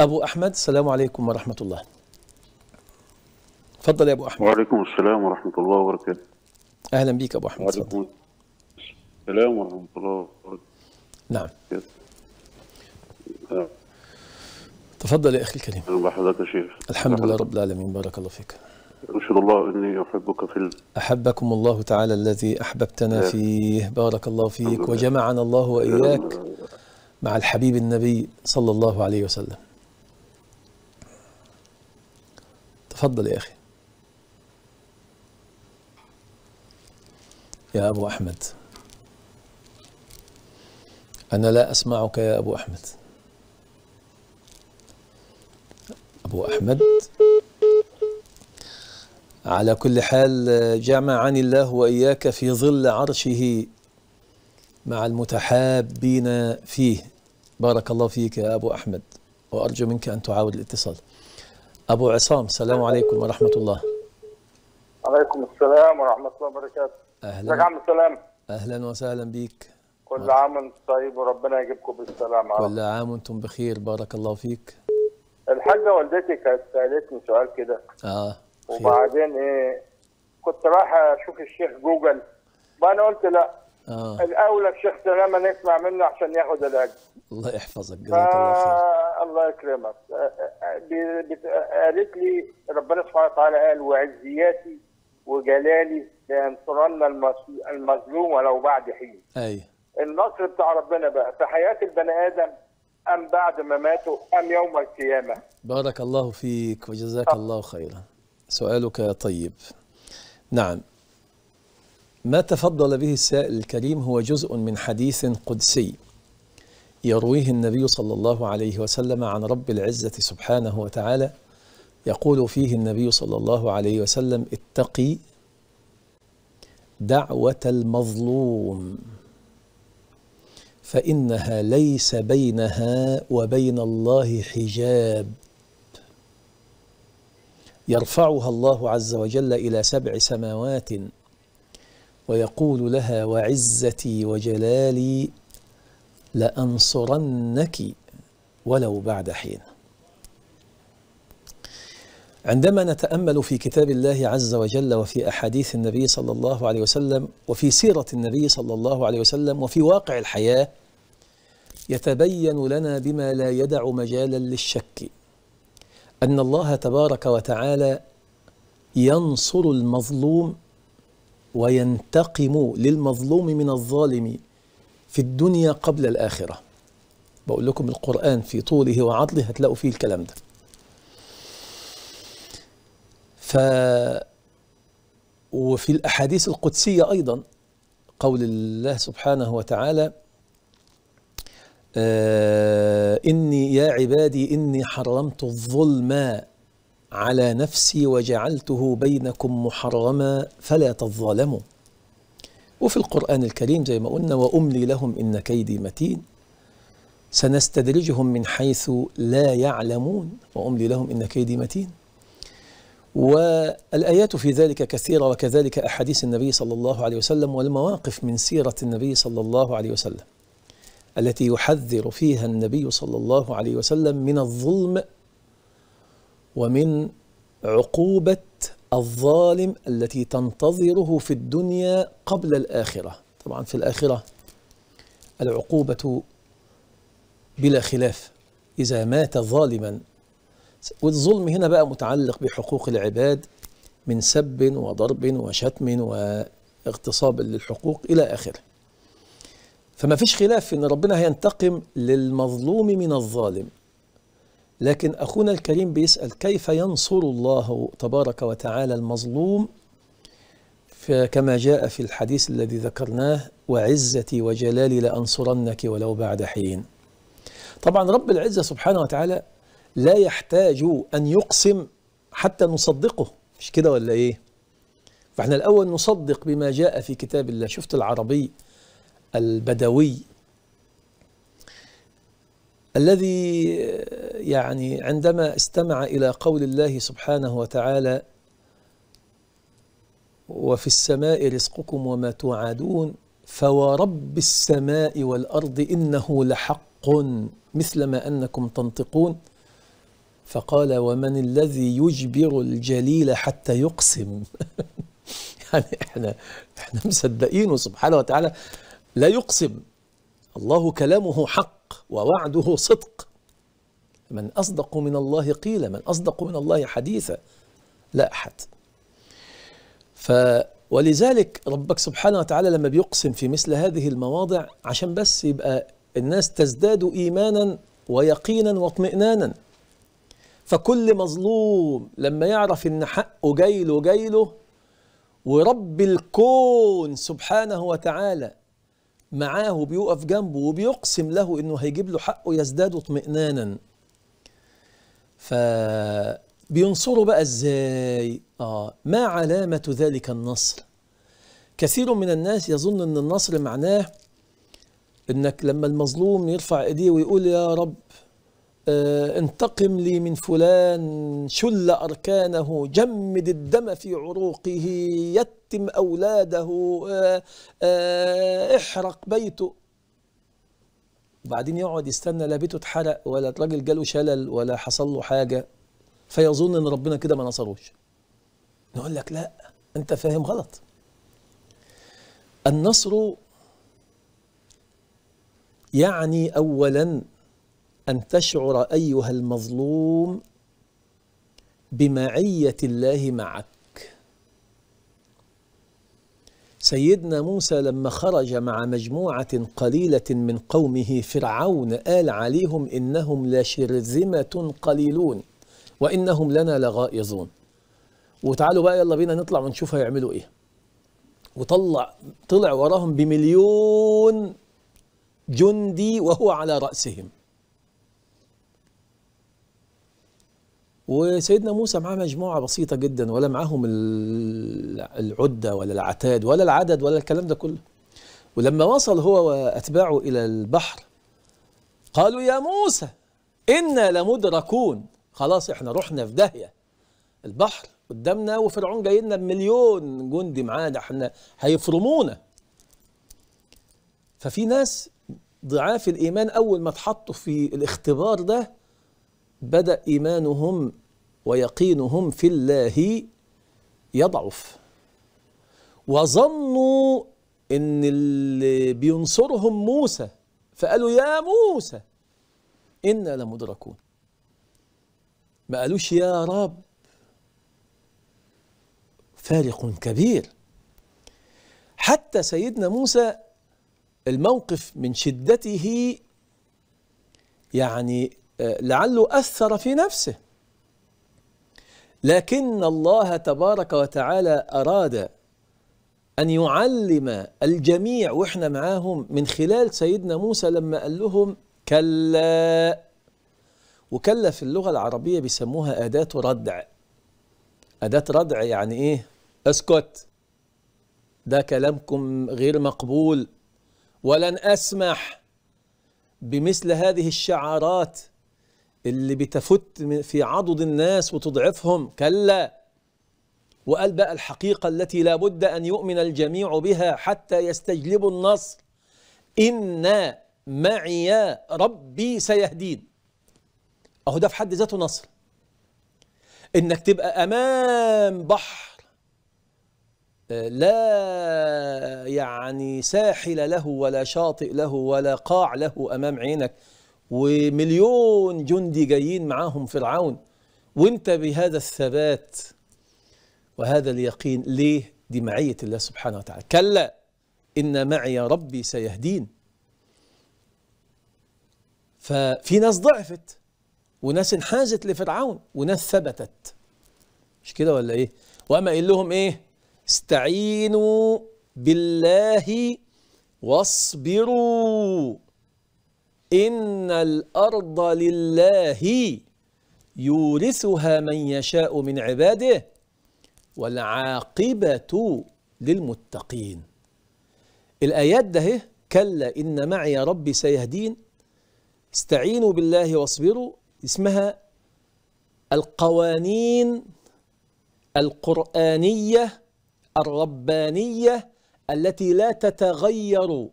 أبو أحمد السلام عليكم ورحمة الله تفضل يا أبو أحمد وعليكم السلام ورحمة الله وبركاته أهلا بك أبو أحمد وعليكم السلام ورحمة الله وبركاته نعم تفضل يا أخي الكريم الله حضرتك يا شيخ الحمد لله رب العالمين بارك الله فيك أرشد الله أني أحبك في ال... أحبكم الله تعالى الذي أحببتنا فيه بارك الله فيك وجمعنا الله وإياك مع الحبيب النبي صلى الله عليه وسلم تفضل يا أخي يا أبو أحمد أنا لا أسمعك يا أبو أحمد أبو أحمد على كل حال جمعني الله وإياك في ظل عرشه مع المتحابين فيه بارك الله فيك يا أبو أحمد وأرجو منك أن تعاود الاتصال أبو عصام السلام عليكم ورحمة الله عليكم السلام ورحمة الله وبركاته أهلا يا عم السلام أهلا وسهلا بيك كل عام وانتم طيب وربنا يجيبكم بالسلامة كل عام وانتم بخير بارك الله فيك الحاجة والدتي كانت سألتني سؤال كده اه خير. وبعدين ايه كنت رايح اشوف الشيخ جوجل وأنا قلت لا آه. الاولى الشيخ سلامه نسمع منه عشان ياخد الاجر الله يحفظك جزاك ف... الله خير الله يكرمك آه، آه، قالت لي ربنا سبحانه وتعالى قال وعزياتي وجلالي لينصرن المظلوم ولو بعد حين ايوه النصر بتاع ربنا بقى في حياه البني ادم ام بعد مماته ما ام يوم القيامه بارك الله فيك وجزاك أه. الله خيرا سؤالك طيب نعم ما تفضل به السائل الكريم هو جزء من حديث قدسي يرويه النبي صلى الله عليه وسلم عن رب العزة سبحانه وتعالى يقول فيه النبي صلى الله عليه وسلم اتقي دعوة المظلوم فإنها ليس بينها وبين الله حجاب يرفعها الله عز وجل إلى سبع سماوات ويقول لها وعزتي وجلالي لأنصرنك ولو بعد حين عندما نتامل في كتاب الله عز وجل وفي احاديث النبي صلى الله عليه وسلم وفي سيره النبي صلى الله عليه وسلم وفي واقع الحياه يتبين لنا بما لا يدع مجالا للشك ان الله تبارك وتعالى ينصر المظلوم وينتقم للمظلوم من الظالم في الدنيا قبل الآخرة بقول لكم القرآن في طوله وعضله هتلاقوا فيه الكلام ده ف وفي الأحاديث القدسية أيضا قول الله سبحانه وتعالى آه، إني يا عبادي إني حرمت الظلم على نفسي وجعلته بينكم محرما فلا تظلموا وفي القرآن الكريم زي ما قلنا وأملي لهم إن كيدي متين سنستدرجهم من حيث لا يعلمون وأملي لهم إن كيدي متين والآيات في ذلك كثيرة وكذلك أحاديث النبي صلى الله عليه وسلم والمواقف من سيرة النبي صلى الله عليه وسلم التي يحذر فيها النبي صلى الله عليه وسلم من الظلم ومن عقوبة الظالم التي تنتظره في الدنيا قبل الآخرة طبعا في الآخرة العقوبة بلا خلاف إذا مات ظالما والظلم هنا بقى متعلق بحقوق العباد من سب وضرب وشتم واغتصاب للحقوق إلى آخره فما فيش خلاف ان ربنا هينتقم للمظلوم من الظالم لكن أخونا الكريم بيسأل كيف ينصر الله تبارك وتعالى المظلوم كما جاء في الحديث الذي ذكرناه وعزتي وجلالي لأنصرنك ولو بعد حين طبعا رب العزة سبحانه وتعالى لا يحتاج أن يقسم حتى نصدقه مش كده ولا إيه فإحنا الأول نصدق بما جاء في كتاب الله شفت العربي البدوي الذي يعني عندما استمع إلى قول الله سبحانه وتعالى وفي السماء رزقكم وما توعدون فورب السماء والأرض إنه لحق مثل ما أنكم تنطقون فقال ومن الذي يجبر الجليل حتى يقسم يعني احنا احنا مصدقينه سبحانه وتعالى لا يقسم الله كلامه حق ووعده صدق من أصدق من الله قيل من أصدق من الله حديثا لا أحد ف ولذلك ربك سبحانه وتعالى لما بيقسم في مثل هذه المواضع عشان بس يبقى الناس تزداد إيمانا ويقينا واطمئنانا فكل مظلوم لما يعرف ان حقه جاي له جاي له ورب الكون سبحانه وتعالى معاه وبيوقف جنبه وبيقسم له انه هيجيب له حقه يزداد اطمئنانا فبينصره بقى ازاي اه ما علامه ذلك النصر كثير من الناس يظن ان النصر معناه انك لما المظلوم يرفع ايديه ويقول يا رب آه انتقم لي من فلان شل اركانه جمد الدم في عروقه يت شتم أولاده آه، آه، احرق بيته وبعدين يقعد يستنى لا بيته اتحرق ولا الراجل جاله شلل ولا حصل له حاجة فيظن إن ربنا كده ما نصروش نقول لك لا أنت فاهم غلط النصر يعني أولا أن تشعر أيها المظلوم بمعية الله معك سيدنا موسى لما خرج مع مجموعة قليلة من قومه فرعون قال عليهم إنهم لشرذمة قليلون وإنهم لنا لغائظون وتعالوا بقى يلا بينا نطلع ونشوف هيعملوا إيه وطلع طلع وراهم بمليون جندي وهو على رأسهم وسيدنا موسى معاه مجموعة بسيطة جدا ولا معاهم العدة ولا العتاد ولا العدد ولا الكلام ده كله ولما وصل هو وأتباعه إلى البحر قالوا يا موسى إنا لمدركون خلاص احنا رحنا في داهية البحر قدامنا وفرعون جاي لنا بمليون جندي معانا احنا هيفرمونا ففي ناس ضعاف الإيمان أول ما اتحطوا في الاختبار ده بدا ايمانهم ويقينهم في الله يضعف وظنوا ان اللي بينصرهم موسى فقالوا يا موسى انا لمدركون ما قالوش يا رب فارق كبير حتى سيدنا موسى الموقف من شدته يعني آه، لعله أثر في نفسه لكن الله تبارك وتعالى أراد أن يعلم الجميع وإحنا معاهم من خلال سيدنا موسى لما قال لهم كلا وكلا في اللغة العربية بيسموها أداة ردع أداة ردع يعني إيه؟ اسكت ده كلامكم غير مقبول ولن أسمح بمثل هذه الشعارات اللي بتفت في عضد الناس وتضعفهم كلا وقال بقى الحقيقة التي لا بد أن يؤمن الجميع بها حتى يستجلبوا النصر إن معي ربي سيهدين أهو ده في حد ذاته نصر إنك تبقى أمام بحر آه، لا يعني ساحل له ولا شاطئ له ولا قاع له أمام عينك ومليون جندي جايين معاهم فرعون وانت بهذا الثبات وهذا اليقين ليه دي معية الله سبحانه وتعالى كلا إن معي ربي سيهدين ففي ناس ضعفت وناس انحازت لفرعون وناس ثبتت مش كده ولا ايه وأما قال لهم ايه استعينوا بالله واصبروا إن الأرض لله يورثها من يشاء من عباده والعاقبة للمتقين الآيات ده كلا إن معي ربي سيهدين استعينوا بالله واصبروا اسمها القوانين القرآنية الربانية التي لا تتغير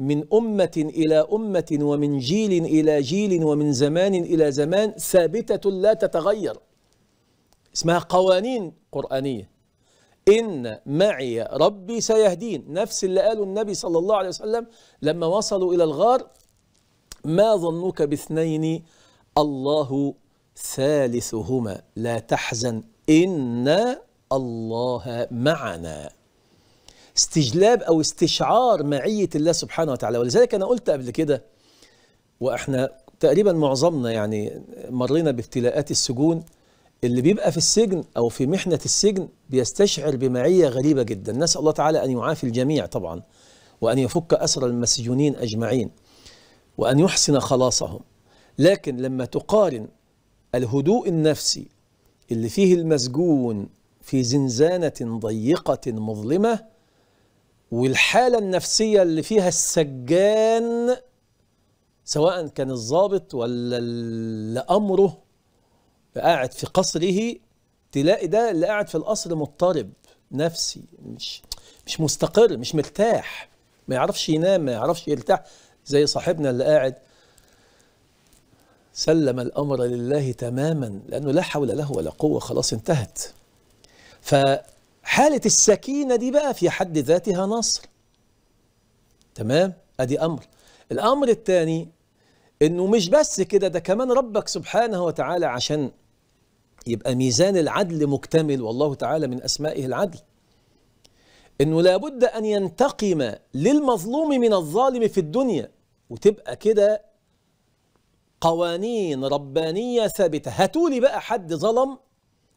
من أمة إلى أمة ومن جيل إلى جيل ومن زمان إلى زمان ثابتة لا تتغير اسمها قوانين قرآنية إن معي ربي سيهدين نفس اللي قاله النبي صلى الله عليه وسلم لما وصلوا إلى الغار ما ظنك باثنين الله ثالثهما لا تحزن إن الله معنا استجلاب أو استشعار معية الله سبحانه وتعالى ولذلك أنا قلت قبل كده وإحنا تقريبا معظمنا يعني مرينا بابتلاءات السجون اللي بيبقى في السجن أو في محنة السجن بيستشعر بمعية غريبة جدا نسأل الله تعالى أن يعافي الجميع طبعا وأن يفك أسر المسجونين أجمعين وأن يحسن خلاصهم لكن لما تقارن الهدوء النفسي اللي فيه المسجون في زنزانة ضيقة مظلمة والحالة النفسية اللي فيها السجان سواء كان الضابط ولا اللي أمره قاعد في قصره تلاقي ده اللي قاعد في القصر مضطرب نفسي مش مش مستقر مش مرتاح ما يعرفش ينام ما يعرفش يرتاح زي صاحبنا اللي قاعد سلم الأمر لله تماما لأنه لا حول له ولا قوة خلاص انتهت ف حالة السكينة دي بقى في حد ذاتها نصر تمام ادي امر الامر الثاني انه مش بس كده ده كمان ربك سبحانه وتعالى عشان يبقى ميزان العدل مكتمل والله تعالى من اسمائه العدل انه لابد ان ينتقم للمظلوم من الظالم في الدنيا وتبقى كده قوانين ربانيه ثابته هاتولي بقى حد ظلم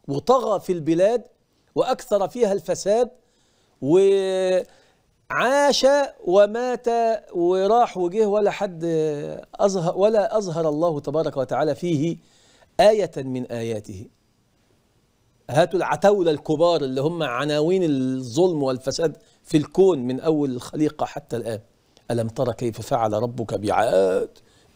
وطغى في البلاد وأكثر فيها الفساد وعاش ومات وراح وجه ولا حد أظهر ولا أظهر الله تبارك وتعالى فيه آية من آياته هاتوا العتاولة الكبار اللي هم عناوين الظلم والفساد في الكون من أول الخليقة حتى الآن ألم ترى كيف فعل ربك بعاد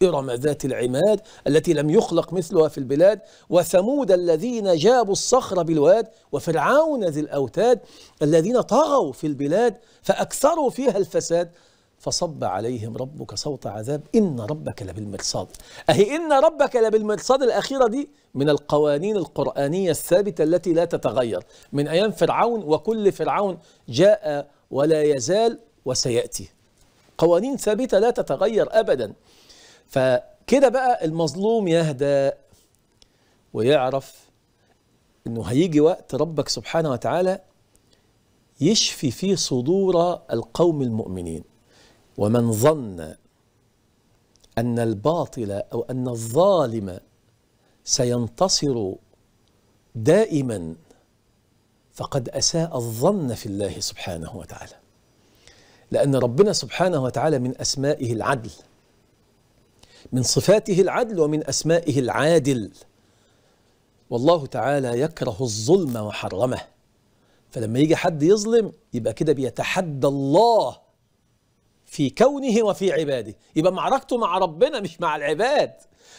إرم ذات العماد التي لم يخلق مثلها في البلاد وثمود الذين جابوا الصخر بالواد وفرعون ذي الأوتاد الذين طغوا في البلاد فأكثروا فيها الفساد فصب عليهم ربك صوت عذاب إن ربك لبالمرصاد أهي إن ربك لبالمرصاد الأخيرة دي من القوانين القرآنية الثابتة التي لا تتغير من أيام فرعون وكل فرعون جاء ولا يزال وسيأتي قوانين ثابتة لا تتغير أبداً فكده بقى المظلوم يهدى ويعرف انه هيجي وقت ربك سبحانه وتعالى يشفي فيه صدور القوم المؤمنين ومن ظن ان الباطل او ان الظالم سينتصر دائما فقد اساء الظن في الله سبحانه وتعالى لان ربنا سبحانه وتعالى من اسمائه العدل من صفاته العدل ومن أسمائه العادل والله تعالى يكره الظلم وحرمه فلما يجي حد يظلم يبقى كده بيتحدى الله في كونه وفي عباده يبقى معركته مع ربنا مش مع العباد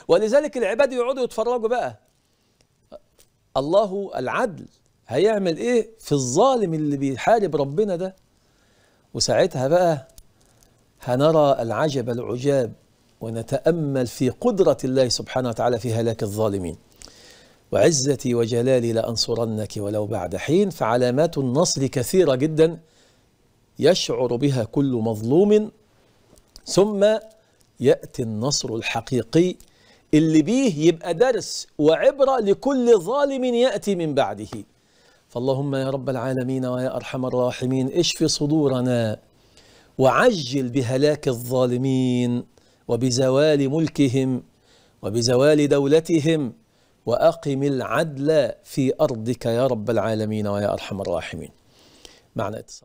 ولذلك العباد يقعدوا يتفرجوا بقى الله العدل هيعمل ايه في الظالم اللي بيحارب ربنا ده وساعتها بقى هنرى العجب العجاب ونتأمل في قدرة الله سبحانه وتعالى في هلاك الظالمين وعزتي وجلالي لأنصرنك ولو بعد حين فعلامات النصر كثيرة جدا يشعر بها كل مظلوم ثم يأتي النصر الحقيقي اللي بيه يبقى درس وعبرة لكل ظالم يأتي من بعده فاللهم يا رب العالمين ويا أرحم الراحمين اشف صدورنا وعجل بهلاك الظالمين وبزوال ملكهم وبزوال دولتهم واقم العدل في ارضك يا رب العالمين ويا ارحم الراحمين. معنا اتصال